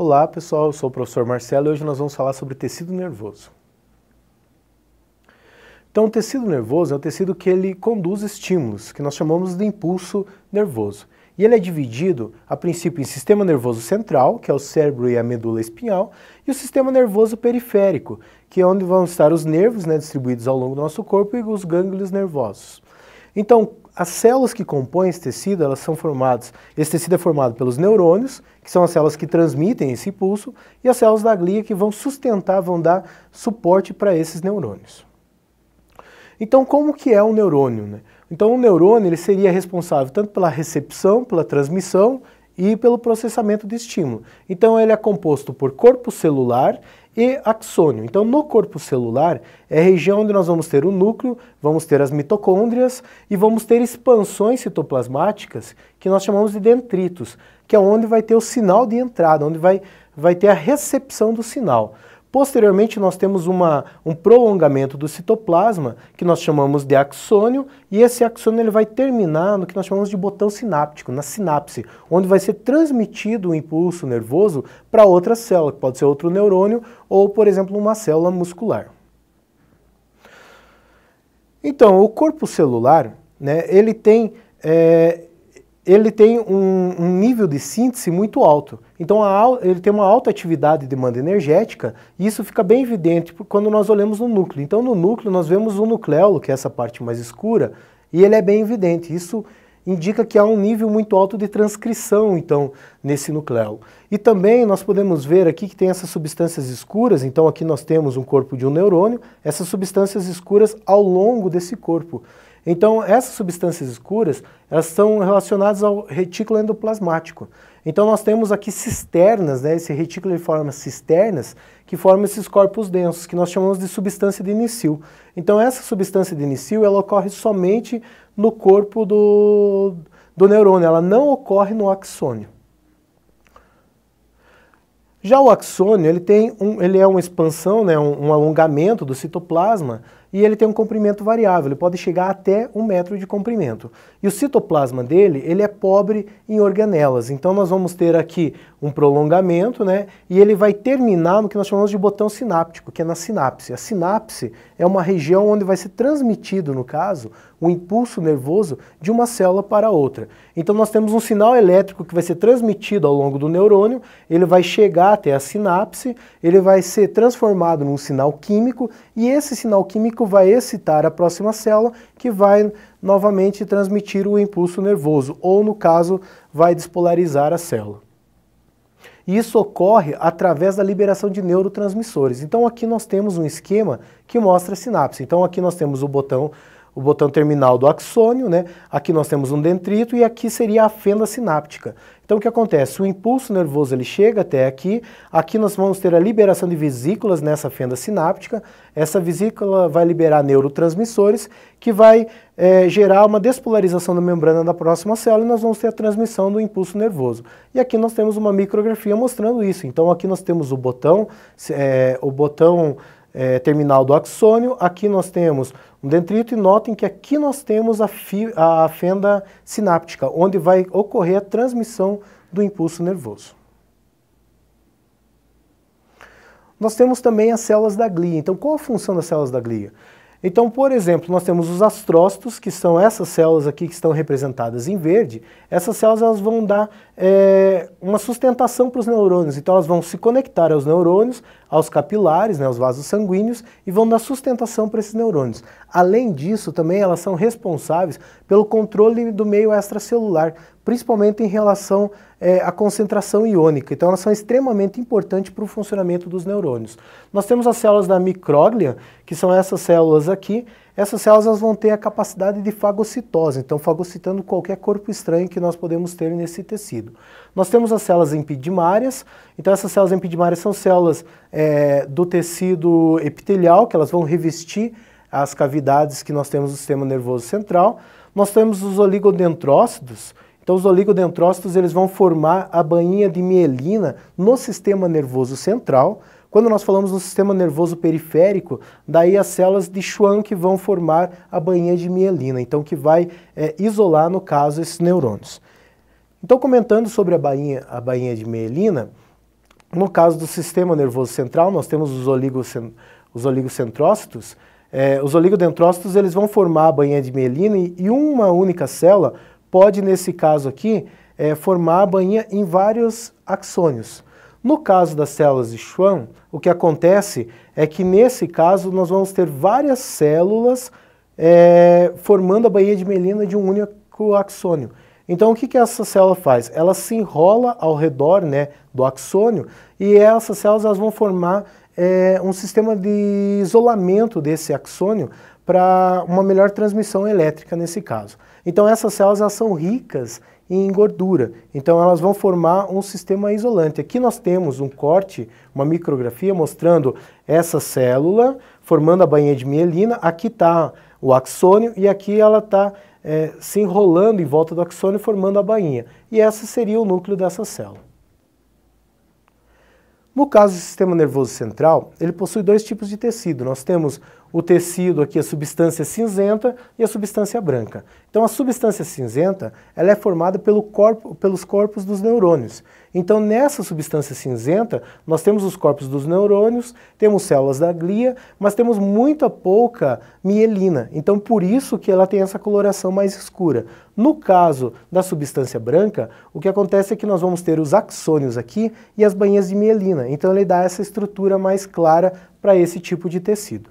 Olá pessoal, eu sou o professor Marcelo e hoje nós vamos falar sobre tecido nervoso. Então o tecido nervoso é um tecido que ele conduz estímulos, que nós chamamos de impulso nervoso. E ele é dividido, a princípio, em sistema nervoso central, que é o cérebro e a medula espinhal, e o sistema nervoso periférico, que é onde vão estar os nervos né, distribuídos ao longo do nosso corpo e os gânglios nervosos. Então, as células que compõem esse tecido, elas são formadas, esse tecido é formado pelos neurônios, que são as células que transmitem esse impulso, e as células da glia que vão sustentar, vão dar suporte para esses neurônios. Então, como que é um neurônio? Né? Então, um neurônio ele seria responsável tanto pela recepção, pela transmissão e pelo processamento de estímulo. Então, ele é composto por corpo celular e axônio. Então, no corpo celular, é a região onde nós vamos ter o núcleo, vamos ter as mitocôndrias e vamos ter expansões citoplasmáticas, que nós chamamos de dendritos, que é onde vai ter o sinal de entrada, onde vai, vai ter a recepção do sinal. Posteriormente, nós temos uma, um prolongamento do citoplasma, que nós chamamos de axônio, e esse axônio ele vai terminar no que nós chamamos de botão sináptico, na sinapse, onde vai ser transmitido o um impulso nervoso para outra célula, que pode ser outro neurônio ou, por exemplo, uma célula muscular. Então, o corpo celular, né, ele tem é, ele tem um, um, nível de síntese muito alto. Então a, ele tem uma alta atividade de demanda energética e isso fica bem evidente quando nós olhamos no núcleo. Então no núcleo nós vemos o nucleolo, que é essa parte mais escura, e ele é bem evidente. Isso indica que há um nível muito alto de transcrição, então, nesse nucleolo. E também nós podemos ver aqui que tem essas substâncias escuras, então aqui nós temos um corpo de um neurônio, essas substâncias escuras ao longo desse corpo. Então, essas substâncias escuras, elas são relacionadas ao retículo endoplasmático. Então, nós temos aqui cisternas, né? esse retículo ele forma cisternas, que formam esses corpos densos, que nós chamamos de substância de inicil. Então, essa substância de inicil, ela ocorre somente no corpo do, do neurônio, ela não ocorre no axônio. Já o axônio, ele, tem um, ele é uma expansão, né, um, um alongamento do citoplasma, e ele tem um comprimento variável, ele pode chegar até um metro de comprimento. E o citoplasma dele, ele é pobre em organelas, então nós vamos ter aqui um prolongamento, né, e ele vai terminar no que nós chamamos de botão sináptico, que é na sinapse. A sinapse é uma região onde vai ser transmitido, no caso, o impulso nervoso de uma célula para outra. Então nós temos um sinal elétrico que vai ser transmitido ao longo do neurônio, ele vai chegar até a sinapse, ele vai ser transformado num sinal químico e esse sinal químico vai excitar a próxima célula, que vai novamente transmitir o impulso nervoso, ou no caso, vai despolarizar a célula. Isso ocorre através da liberação de neurotransmissores. Então aqui nós temos um esquema que mostra a sinapse. Então aqui nós temos o botão o botão terminal do axônio, né? Aqui nós temos um dendrito e aqui seria a fenda sináptica. Então o que acontece? O impulso nervoso ele chega até aqui, aqui nós vamos ter a liberação de vesículas nessa fenda sináptica, essa vesícula vai liberar neurotransmissores que vai é, gerar uma despolarização da membrana da próxima célula e nós vamos ter a transmissão do impulso nervoso. E aqui nós temos uma micrografia mostrando isso. Então aqui nós temos o botão, é, o botão é, terminal do axônio, aqui nós temos um dendrito e notem que aqui nós temos a, fi, a fenda sináptica, onde vai ocorrer a transmissão do impulso nervoso. Nós temos também as células da glia. Então, qual a função das células da glia? Então, por exemplo, nós temos os astrócitos, que são essas células aqui que estão representadas em verde. Essas células elas vão dar é, uma sustentação para os neurônios. Então, elas vão se conectar aos neurônios, aos capilares, né, aos vasos sanguíneos, e vão dar sustentação para esses neurônios. Além disso, também elas são responsáveis pelo controle do meio extracelular, principalmente em relação é, à concentração iônica. Então elas são extremamente importantes para o funcionamento dos neurônios. Nós temos as células da micróglia, que são essas células aqui. Essas células vão ter a capacidade de fagocitose, então fagocitando qualquer corpo estranho que nós podemos ter nesse tecido. Nós temos as células empidimárias, então essas células empidimárias são células é, do tecido epitelial, que elas vão revestir as cavidades que nós temos no sistema nervoso central. Nós temos os oligodendrócitos, então os oligodendrócitos eles vão formar a bainha de mielina no sistema nervoso central. Quando nós falamos no sistema nervoso periférico, daí as células de Schwann que vão formar a bainha de mielina, então que vai é, isolar, no caso, esses neurônios. Então, comentando sobre a bainha, a bainha de mielina, no caso do sistema nervoso central, nós temos os, oligocen, os oligocentrócitos. É, os oligodendrócitos eles vão formar a bainha de mielina e, e uma única célula pode, nesse caso aqui, é, formar a bainha em vários axônios. No caso das células de Schwann, o que acontece é que, nesse caso, nós vamos ter várias células é, formando a bainha de melina de um único axônio. Então, o que, que essa célula faz? Ela se enrola ao redor né, do axônio e essas células elas vão formar é, um sistema de isolamento desse axônio para uma melhor transmissão elétrica nesse caso. Então essas células são ricas em gordura, então elas vão formar um sistema isolante. Aqui nós temos um corte, uma micrografia mostrando essa célula formando a bainha de mielina, aqui está o axônio e aqui ela está é, se enrolando em volta do axônio formando a bainha. E esse seria o núcleo dessa célula. No caso do sistema nervoso central, ele possui dois tipos de tecido. Nós temos o tecido aqui, a substância cinzenta e a substância branca. Então a substância cinzenta ela é formada pelo corpo, pelos corpos dos neurônios. Então nessa substância cinzenta nós temos os corpos dos neurônios, temos células da glia, mas temos muita pouca mielina. Então por isso que ela tem essa coloração mais escura. No caso da substância branca, o que acontece é que nós vamos ter os axônios aqui e as banhas de mielina. Então ele dá essa estrutura mais clara para esse tipo de tecido.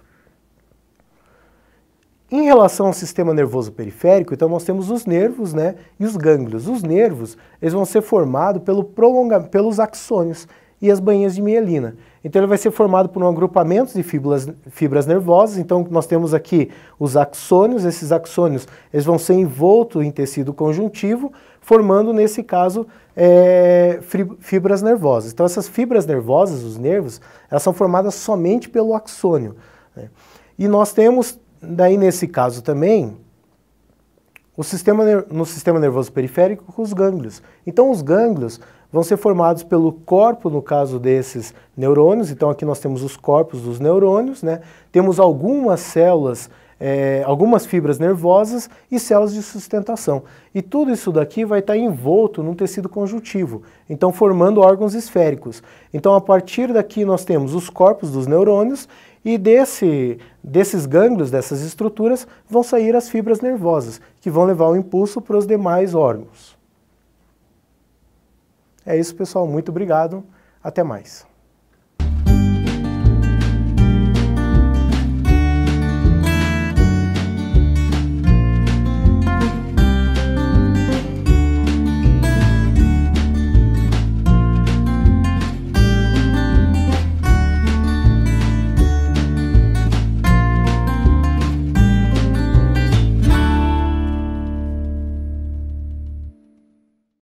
Em relação ao sistema nervoso periférico, então nós temos os nervos né, e os gânglios. Os nervos eles vão ser formados pelo prolonga pelos axônios e as banhas de mielina. Então ele vai ser formado por um agrupamento de fibras, fibras nervosas. Então nós temos aqui os axônios. Esses axônios eles vão ser envoltos em tecido conjuntivo, formando nesse caso é, fibras nervosas. Então essas fibras nervosas, os nervos, elas são formadas somente pelo axônio. Né? E nós temos daí, nesse caso também, o sistema, no sistema nervoso periférico, os gânglios. Então, os gânglios vão ser formados pelo corpo, no caso desses neurônios. Então, aqui nós temos os corpos dos neurônios, né? Temos algumas células, é, algumas fibras nervosas e células de sustentação. E tudo isso daqui vai estar envolto num tecido conjuntivo, então formando órgãos esféricos. Então, a partir daqui nós temos os corpos dos neurônios e desse, desses gânglios, dessas estruturas, vão sair as fibras nervosas, que vão levar o impulso para os demais órgãos. É isso, pessoal. Muito obrigado. Até mais.